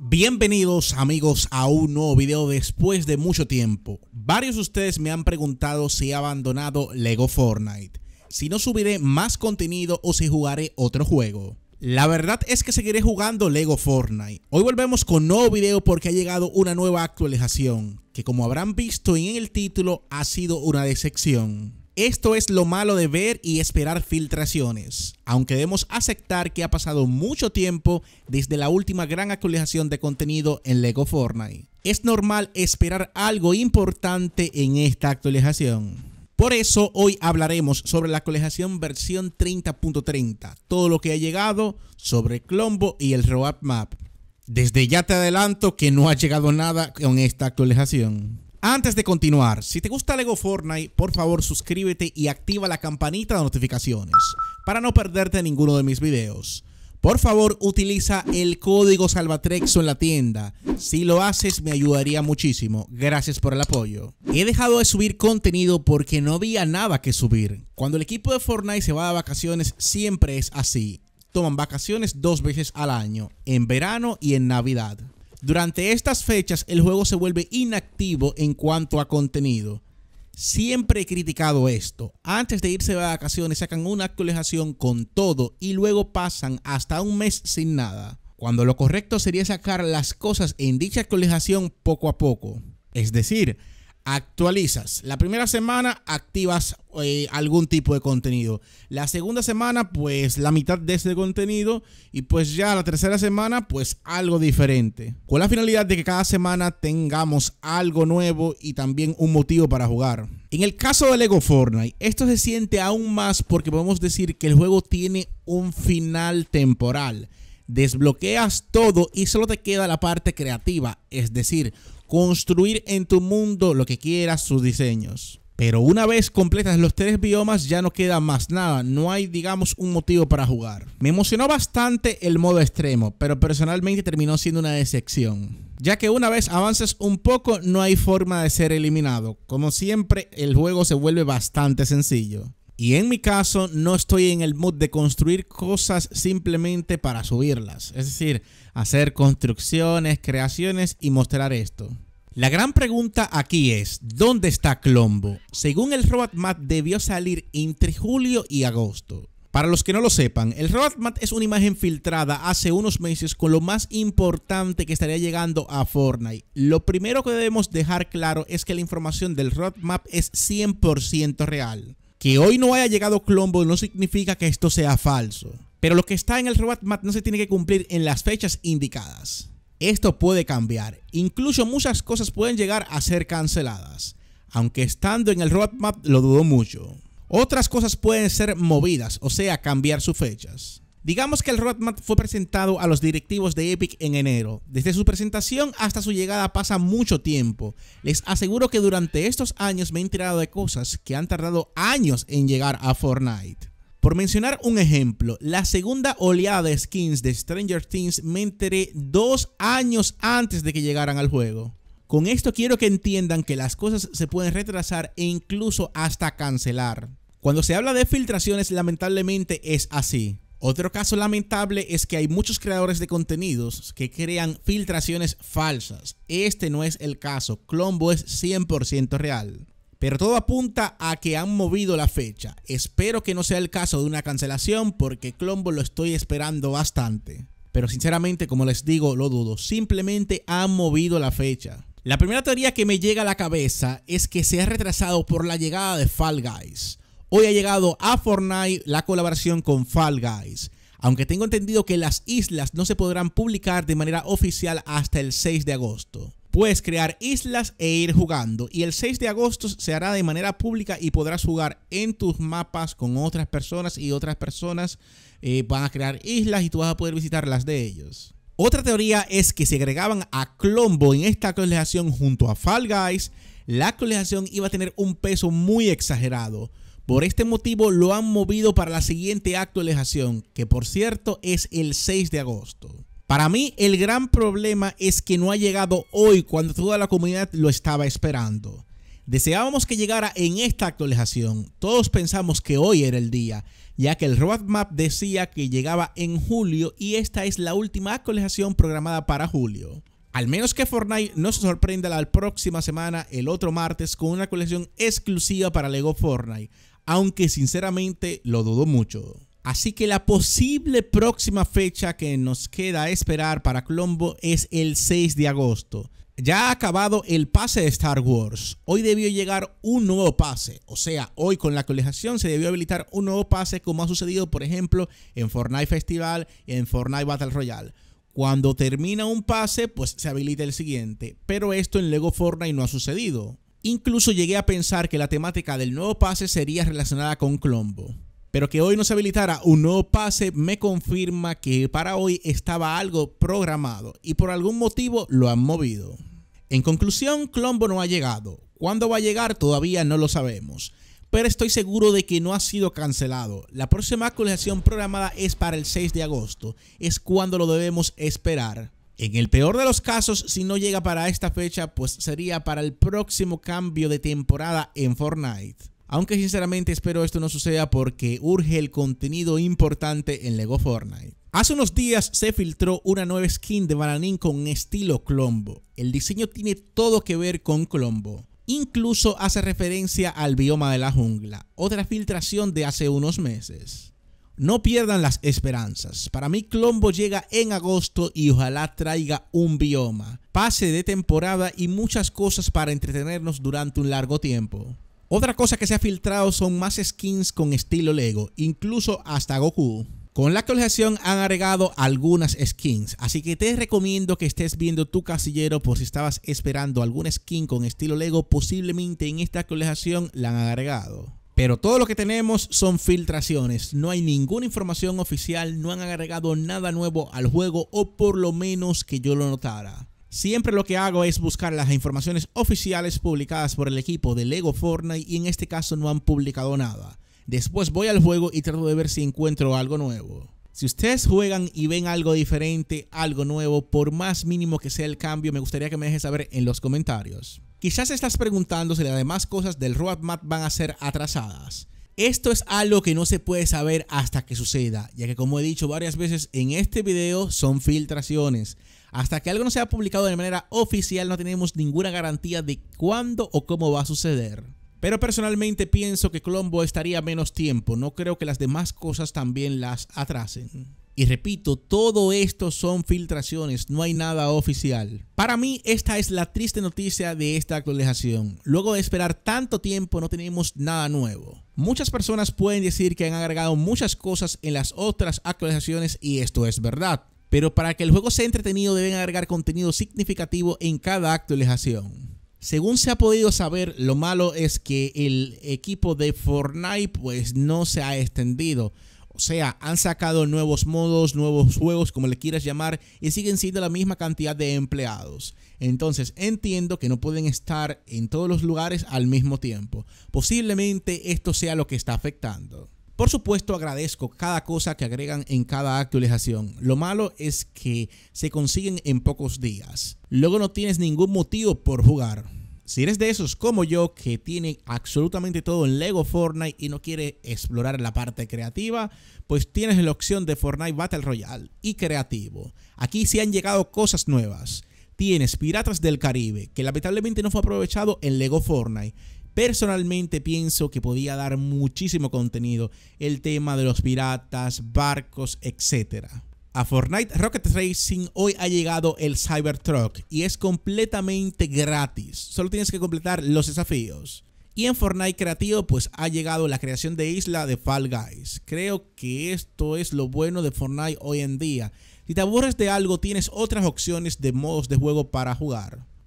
Bienvenidos amigos a un nuevo video después de mucho tiempo. Varios de ustedes me han preguntado si he abandonado LEGO Fortnite, si no subiré más contenido o si jugaré otro juego. La verdad es que seguiré jugando LEGO Fortnite. Hoy volvemos con nuevo video porque ha llegado una nueva actualización, que como habrán visto en el título ha sido una decepción. Esto es lo malo de ver y esperar filtraciones, aunque debemos aceptar que ha pasado mucho tiempo desde la última gran actualización de contenido en LEGO Fortnite. Es normal esperar algo importante en esta actualización. Por eso hoy hablaremos sobre la actualización versión 30.30, todo lo que ha llegado sobre Clombo y el Map. Desde ya te adelanto que no ha llegado nada con esta actualización. Antes de continuar, si te gusta Lego Fortnite, por favor suscríbete y activa la campanita de notificaciones para no perderte ninguno de mis videos. Por favor, utiliza el código Salvatrexo en la tienda. Si lo haces, me ayudaría muchísimo. Gracias por el apoyo. He dejado de subir contenido porque no había nada que subir. Cuando el equipo de Fortnite se va a vacaciones, siempre es así. Toman vacaciones dos veces al año, en verano y en Navidad. Durante estas fechas el juego se vuelve inactivo en cuanto a contenido. Siempre he criticado esto. Antes de irse de vacaciones sacan una actualización con todo y luego pasan hasta un mes sin nada. Cuando lo correcto sería sacar las cosas en dicha actualización poco a poco. Es decir, actualizas. La primera semana activas eh, algún tipo de contenido. La segunda semana, pues la mitad de ese contenido. Y pues ya la tercera semana, pues algo diferente. Con la finalidad de que cada semana tengamos algo nuevo y también un motivo para jugar. En el caso de Lego Fortnite, esto se siente aún más porque podemos decir que el juego tiene un final temporal desbloqueas todo y solo te queda la parte creativa, es decir, construir en tu mundo lo que quieras sus diseños. Pero una vez completas los tres biomas ya no queda más nada, no hay digamos un motivo para jugar. Me emocionó bastante el modo extremo, pero personalmente terminó siendo una decepción. Ya que una vez avances un poco no hay forma de ser eliminado. Como siempre el juego se vuelve bastante sencillo. Y en mi caso no estoy en el mood de construir cosas simplemente para subirlas, es decir, hacer construcciones, creaciones y mostrar esto. La gran pregunta aquí es, ¿dónde está Clombo? Según el roadmap debió salir entre julio y agosto. Para los que no lo sepan, el roadmap es una imagen filtrada hace unos meses con lo más importante que estaría llegando a Fortnite. Lo primero que debemos dejar claro es que la información del roadmap es 100% real. Que hoy no haya llegado clombo no significa que esto sea falso, pero lo que está en el roadmap no se tiene que cumplir en las fechas indicadas. Esto puede cambiar, incluso muchas cosas pueden llegar a ser canceladas, aunque estando en el roadmap lo dudo mucho. Otras cosas pueden ser movidas, o sea, cambiar sus fechas. Digamos que el roadmap fue presentado a los directivos de Epic en enero. Desde su presentación hasta su llegada pasa mucho tiempo. Les aseguro que durante estos años me he enterado de cosas que han tardado años en llegar a Fortnite. Por mencionar un ejemplo, la segunda oleada de skins de Stranger Things me enteré dos años antes de que llegaran al juego. Con esto quiero que entiendan que las cosas se pueden retrasar e incluso hasta cancelar. Cuando se habla de filtraciones, lamentablemente es así. Otro caso lamentable es que hay muchos creadores de contenidos que crean filtraciones falsas. Este no es el caso, Clombo es 100% real. Pero todo apunta a que han movido la fecha. Espero que no sea el caso de una cancelación porque Clombo lo estoy esperando bastante. Pero sinceramente, como les digo, lo dudo. Simplemente han movido la fecha. La primera teoría que me llega a la cabeza es que se ha retrasado por la llegada de Fall Guys. Hoy ha llegado a Fortnite la colaboración con Fall Guys. Aunque tengo entendido que las islas no se podrán publicar de manera oficial hasta el 6 de agosto. Puedes crear islas e ir jugando. Y el 6 de agosto se hará de manera pública y podrás jugar en tus mapas con otras personas y otras personas eh, van a crear islas y tú vas a poder visitar las de ellos. Otra teoría es que si agregaban a Clombo en esta colegación junto a Fall Guys. La colegación iba a tener un peso muy exagerado por este motivo lo han movido para la siguiente actualización, que por cierto es el 6 de agosto. Para mí el gran problema es que no ha llegado hoy cuando toda la comunidad lo estaba esperando. Deseábamos que llegara en esta actualización. Todos pensamos que hoy era el día, ya que el roadmap decía que llegaba en julio y esta es la última actualización programada para julio. Al menos que Fortnite no se sorprenda la próxima semana, el otro martes, con una colección exclusiva para LEGO Fortnite, aunque sinceramente lo dudo mucho. Así que la posible próxima fecha que nos queda esperar para Colombo es el 6 de agosto. Ya ha acabado el pase de Star Wars. Hoy debió llegar un nuevo pase. O sea, hoy con la actualización se debió habilitar un nuevo pase como ha sucedido, por ejemplo, en Fortnite Festival y en Fortnite Battle Royale. Cuando termina un pase, pues se habilita el siguiente. Pero esto en Lego Fortnite no ha sucedido. Incluso llegué a pensar que la temática del nuevo pase sería relacionada con Clombo Pero que hoy no se habilitara un nuevo pase me confirma que para hoy estaba algo programado y por algún motivo lo han movido. En conclusión, Clombo no ha llegado. ¿Cuándo va a llegar? Todavía no lo sabemos. Pero estoy seguro de que no ha sido cancelado. La próxima actualización programada es para el 6 de agosto. Es cuando lo debemos esperar. En el peor de los casos, si no llega para esta fecha, pues sería para el próximo cambio de temporada en Fortnite. Aunque sinceramente espero esto no suceda porque urge el contenido importante en Lego Fortnite. Hace unos días se filtró una nueva skin de Bananín con estilo Clombo. El diseño tiene todo que ver con Clombo. Incluso hace referencia al bioma de la jungla, otra filtración de hace unos meses. No pierdan las esperanzas. Para mí Clombo llega en agosto y ojalá traiga un bioma, pase de temporada y muchas cosas para entretenernos durante un largo tiempo. Otra cosa que se ha filtrado son más skins con estilo Lego, incluso hasta Goku. Con la actualización han agregado algunas skins, así que te recomiendo que estés viendo tu casillero por si estabas esperando alguna skin con estilo Lego, posiblemente en esta actualización la han agregado. Pero todo lo que tenemos son filtraciones. No hay ninguna información oficial, no han agregado nada nuevo al juego o por lo menos que yo lo notara. Siempre lo que hago es buscar las informaciones oficiales publicadas por el equipo de Lego Fortnite y en este caso no han publicado nada. Después voy al juego y trato de ver si encuentro algo nuevo. Si ustedes juegan y ven algo diferente, algo nuevo, por más mínimo que sea el cambio, me gustaría que me dejes saber en los comentarios. Quizás estás preguntando si las demás cosas del roadmap van a ser atrasadas. Esto es algo que no se puede saber hasta que suceda, ya que como he dicho varias veces en este video son filtraciones. Hasta que algo no sea publicado de manera oficial no tenemos ninguna garantía de cuándo o cómo va a suceder. Pero personalmente pienso que Colombo estaría menos tiempo, no creo que las demás cosas también las atrasen. Y repito, todo esto son filtraciones, no hay nada oficial. Para mí, esta es la triste noticia de esta actualización. Luego de esperar tanto tiempo, no tenemos nada nuevo. Muchas personas pueden decir que han agregado muchas cosas en las otras actualizaciones y esto es verdad. Pero para que el juego sea entretenido deben agregar contenido significativo en cada actualización. Según se ha podido saber, lo malo es que el equipo de Fortnite pues no se ha extendido. O sea, han sacado nuevos modos, nuevos juegos, como le quieras llamar, y siguen siendo la misma cantidad de empleados. Entonces, entiendo que no pueden estar en todos los lugares al mismo tiempo. Posiblemente esto sea lo que está afectando. Por supuesto, agradezco cada cosa que agregan en cada actualización. Lo malo es que se consiguen en pocos días. Luego no tienes ningún motivo por jugar. Si eres de esos como yo que tiene absolutamente todo en Lego Fortnite y no quiere explorar la parte creativa, pues tienes la opción de Fortnite Battle Royale y creativo. Aquí sí han llegado cosas nuevas. Tienes Piratas del Caribe, que lamentablemente no fue aprovechado en Lego Fortnite Personalmente pienso que podía dar muchísimo contenido el tema de los piratas, barcos, etc. A Fortnite Rocket Racing hoy ha llegado el Cybertruck y es completamente gratis. Solo tienes que completar los desafíos. Y en Fortnite Creativo pues ha llegado la creación de isla de Fall Guys. Creo que esto es lo bueno de Fortnite hoy en día. Si te aburres de algo tienes otras opciones de modos de juego para jugar.